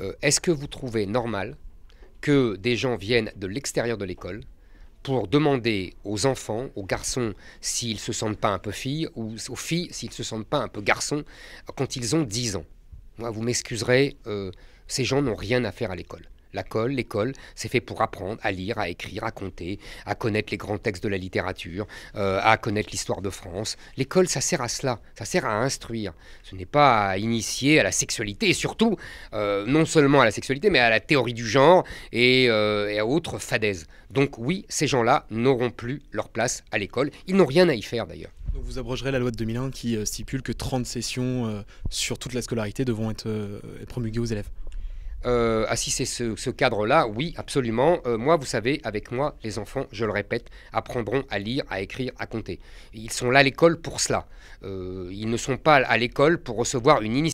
Euh, est-ce que vous trouvez normal que des gens viennent de l'extérieur de l'école pour demander aux enfants, aux garçons, s'ils se sentent pas un peu filles, ou aux filles, s'ils se sentent pas un peu garçons, quand ils ont 10 ans Moi, vous m'excuserez, euh, ces gens n'ont rien à faire à l'école. La colle, l'école, c'est fait pour apprendre à lire, à écrire, à compter, à connaître les grands textes de la littérature, euh, à connaître l'histoire de France. L'école, ça sert à cela, ça sert à instruire. Ce n'est pas à initier à la sexualité, et surtout, euh, non seulement à la sexualité, mais à la théorie du genre et, euh, à autres fadaises. Donc oui, ces gens-là n'auront plus leur place à l'école. Ils n'ont rien à y faire d'ailleurs. vous abrogerez la loi de 2001 qui stipule que 30 sessions sur toute la scolarité devront être promulguées aux élèves euh, c'est ce, cadre-là, oui, absolument. Euh, moi, vous savez, avec moi, les enfants, je le répète, apprendront à lire, à écrire, à compter. Ils sont là à l'école pour cela. Euh, ils ne sont pas à l'école pour recevoir une initiative